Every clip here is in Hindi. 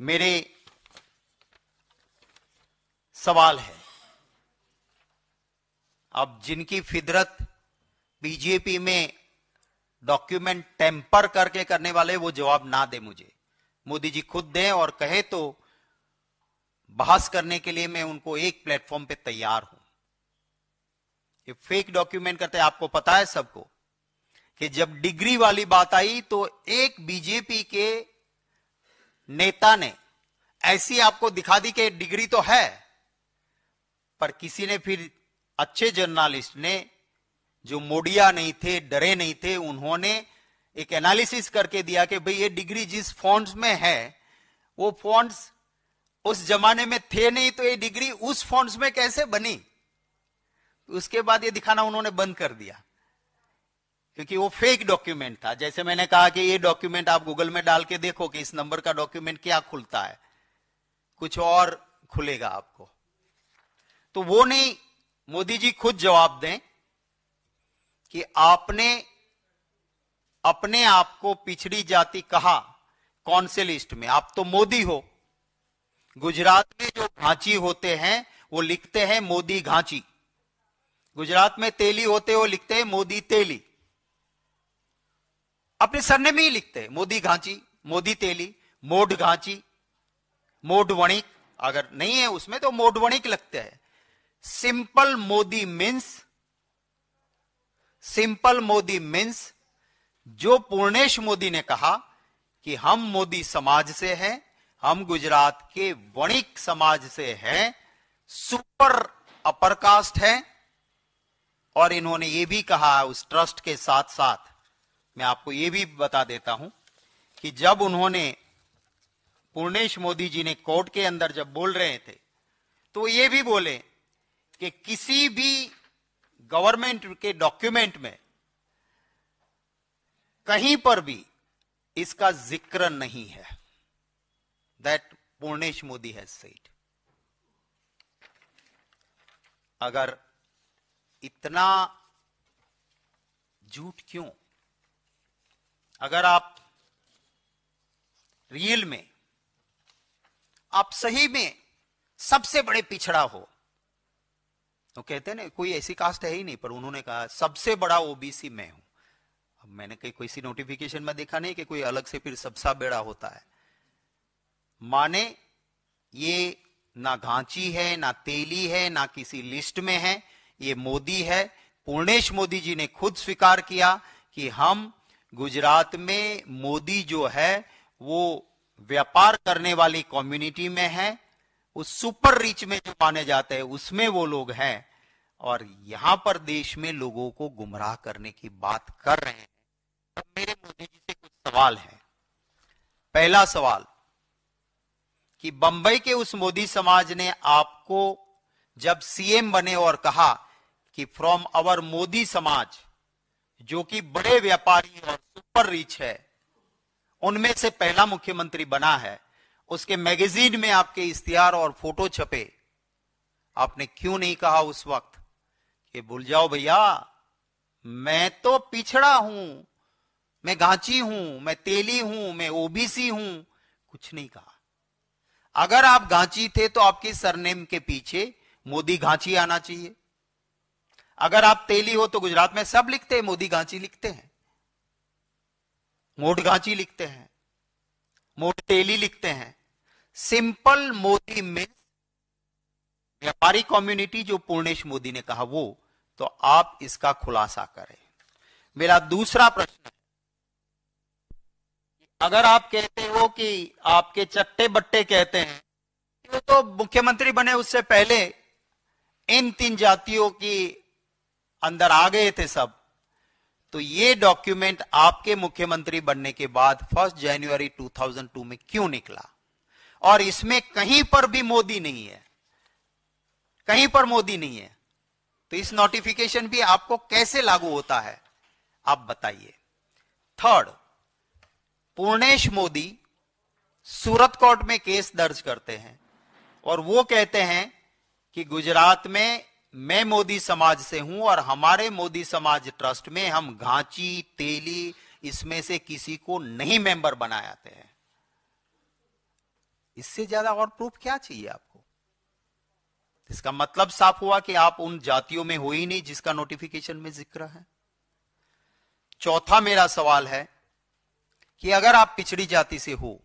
मेरे सवाल है अब जिनकी फिदरत बीजेपी में डॉक्यूमेंट टेम्पर करके करने वाले वो जवाब ना दे मुझे मोदी जी खुद दें और कहे तो बहस करने के लिए मैं उनको एक प्लेटफॉर्म पे तैयार हूं ये फेक डॉक्यूमेंट करते आपको पता है सबको कि जब डिग्री वाली बात आई तो एक बीजेपी के नेता ने ऐसी आपको दिखा दी कि डिग्री तो है पर किसी ने फिर अच्छे जर्नलिस्ट ने जो मोडिया नहीं थे डरे नहीं थे उन्होंने एक एनालिसिस करके दिया कि भाई ये डिग्री जिस फॉन्ट्स में है वो फॉन्ट्स उस जमाने में थे नहीं तो ये डिग्री उस फॉन्ट्स में कैसे बनी उसके बाद ये दिखाना उन्होंने बंद कर दिया क्योंकि वो फेक डॉक्यूमेंट था जैसे मैंने कहा कि ये डॉक्यूमेंट आप गूगल में डाल के देखो कि इस नंबर का डॉक्यूमेंट क्या खुलता है कुछ और खुलेगा आपको तो वो नहीं मोदी जी खुद जवाब दें कि आपने अपने आप को पिछड़ी जाति कहा कौन से लिस्ट में आप तो मोदी हो गुजरात में जो घाची होते हैं वो लिखते हैं मोदी घाची गुजरात में तेली होते हो लिखते हैं मोदी तेली अपने सरने में ही लिखते हैं मोदी घांची मोदी तेली मोड घांची मोड वणिक अगर नहीं है उसमें तो मोड वणिक लगते हैं simple Modi means simple Modi means जो पूर्णेश मोदी ने कहा कि हम मोदी समाज से हैं हम गुजरात के वणिक समाज से हैं सुपर अपर कास्ट है और इन्होंने ये भी कहा उस ट्रस्ट के साथ साथ मैं आपको ये भी बता देता हूं कि जब उन्होंने पूर्णेश मोदी जी ने कोर्ट के अंदर जब बोल रहे थे तो ये भी बोले कि किसी भी गवर्नमेंट के डॉक्यूमेंट में कहीं पर भी इसका जिक्र नहीं है that Purnesh Modi has said अगर इतना झूठ क्यों अगर आप रियल में आप सही में सबसे बड़े पिछड़ा हो तो कहते हैं ना कोई ऐसी कास्ट है ही नहीं पर उन्होंने कहा सबसे बड़ा ओबीसी मैं हूं अब मैंने कहीं कोई सी नोटिफिकेशन में देखा नहीं कि कोई अलग से फिर सबसा बेड़ा होता है माने ये ना घांची है ना तेली है ना किसी लिस्ट में है ये मोदी है पूर्णेश मोदी जी ने खुद स्वीकार किया कि हम गुजरात में मोदी जो है वो व्यापार करने वाली कम्युनिटी में है उस सुपर रिच में जो माने जाते हैं उसमें वो लोग हैं और यहां पर देश में लोगों को गुमराह करने की बात कर रहे हैं तो मेरे मोदी जी से कुछ सवाल है पहला सवाल कि बंबई के उस मोदी समाज ने आपको जब सीएम बने और कहा कि फ्रॉम अवर मोदी समाज जो कि बड़े व्यापारी और सुपर रिच है उनमें से पहला मुख्यमंत्री बना है उसके मैगजीन में आपके इश्तिहार और फोटो छपे आपने क्यों नहीं कहा उस वक्त कि भूल जाओ भैया मैं तो पिछड़ा हूं मैं गांची हूं मैं तेली हूं मैं ओबीसी हूं कुछ नहीं कहा अगर आप गांची थे तो आपके सरनेम के पीछे मोदी गांची आना चाहिए अगर आप तेली हो तो गुजरात में सब लिखते हैं मोदी गांची लिखते हैं मोट गांची लिखते हैं मोट तेली लिखते हैं सिंपल मोदी में व्यापारी कम्युनिटी जो पूर्णेश मोदी ने कहा वो तो आप इसका खुलासा करें मेरा दूसरा प्रश्न अगर आप कहते हो कि आपके चट्टे बट्टे कहते हैं तो मुख्यमंत्री बने उससे पहले इन तीन जातियों की अंदर आ गए थे सब तो ये डॉक्यूमेंट आपके मुख्यमंत्री बनने के बाद फर्स्ट जनवरी 2002 में क्यों निकला और इसमें कहीं पर भी मोदी नहीं है कहीं पर मोदी नहीं है तो इस नोटिफिकेशन भी आपको कैसे लागू होता है आप बताइए थर्ड पूर्णेश मोदी सूरत कोर्ट में केस दर्ज करते हैं और वो कहते हैं कि गुजरात में मैं मोदी समाज से हूं और हमारे मोदी समाज ट्रस्ट में हम घांची तेली इसमें से किसी को नहीं मेंबर बनायाते हैं इससे ज्यादा और प्रूफ क्या चाहिए आपको इसका मतलब साफ हुआ कि आप उन जातियों में हो ही नहीं जिसका नोटिफिकेशन में जिक्र है चौथा मेरा सवाल है कि अगर आप पिछड़ी जाति से हो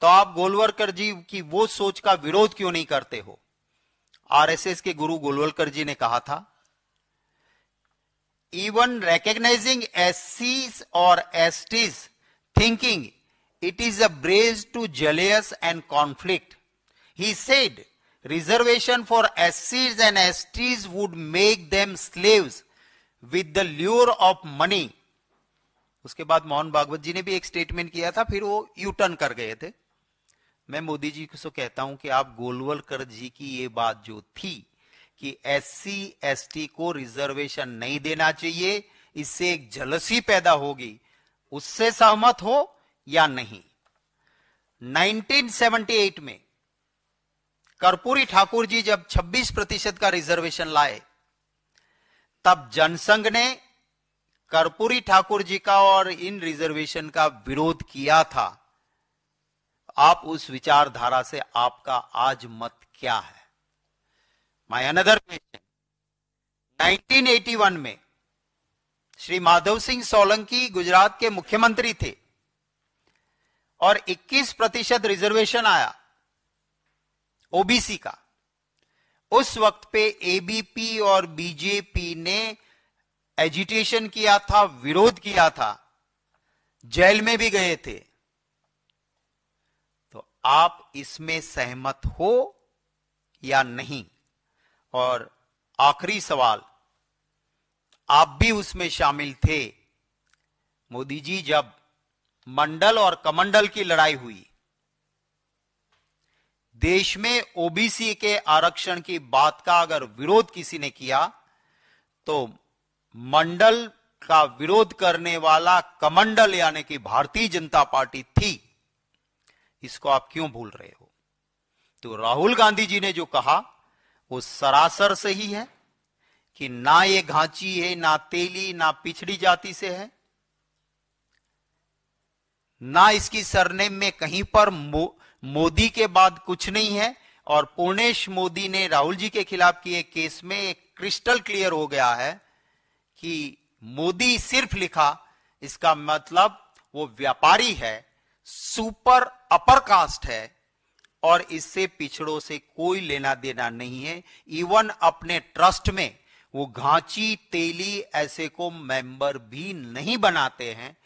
तो आप गोलवरकर जी की वो सोच का विरोध क्यों नहीं करते हो आरएसएस के गुरु गोलवलकर जी ने कहा था इवन रेकग्नाइजिंग एस और S thinking it is a brace to jealous and conflict he said reservation for एस सीज and STs would make them slaves with the lure of money उसके बाद मोहन भागवत जी ने भी एक स्टेटमेंट किया था फिर वो यूटर्न कर गए थे मैं मोदी जी को कहता हूं कि आप गोलवलकर जी की ये बात जो थी कि एससी एसटी को रिजर्वेशन नहीं देना चाहिए इससे एक जलसी पैदा होगी उससे सहमत हो या नहीं 1978 में कर्पूरी ठाकुर जी जब 26 प्रतिशत का रिजर्वेशन लाए तब जनसंघ ने कर्पूरी ठाकुर जी का और इन रिजर्वेशन का विरोध किया था आप उस विचारधारा से आपका आज मत क्या है माई अनदर क्वेश्चन 1981 में श्री माधव सिंह सोलंकी गुजरात के मुख्यमंत्री थे और 21 प्रतिशत रिजर्वेशन आया ओबीसी का उस वक्त पे एबीपी और बीजेपी ने एजिटेशन किया था विरोध किया था जेल में भी गए थे आप इसमें सहमत हो या नहीं और आखिरी सवाल आप भी उसमें शामिल थे मोदी जी जब मंडल और कमंडल की लड़ाई हुई देश में ओबीसी के आरक्षण की बात का अगर विरोध किसी ने किया तो मंडल का विरोध करने वाला कमंडल यानी कि भारतीय जनता पार्टी थी इसको आप क्यों भूल रहे हो तो राहुल गांधी जी ने जो कहा वो सरासर सही है कि ना ये घाची है ना तेली ना पिछड़ी जाति से है ना इसकी सरनेम में कहीं पर मो, मोदी के बाद कुछ नहीं है और पूर्णेश मोदी ने राहुल जी के खिलाफ किए केस में एक क्रिस्टल क्लियर हो गया है कि मोदी सिर्फ लिखा इसका मतलब वो व्यापारी है सुपर अपर कास्ट है और इससे पिछड़ों से कोई लेना देना नहीं है इवन अपने ट्रस्ट में वो घाची तेली ऐसे को मेंबर भी नहीं बनाते हैं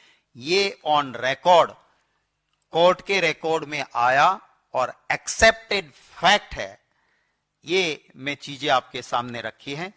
ये ऑन रिकॉर्ड कोर्ट के रिकॉर्ड में आया और एक्सेप्टेड फैक्ट है ये मैं चीजें आपके सामने रखी हैं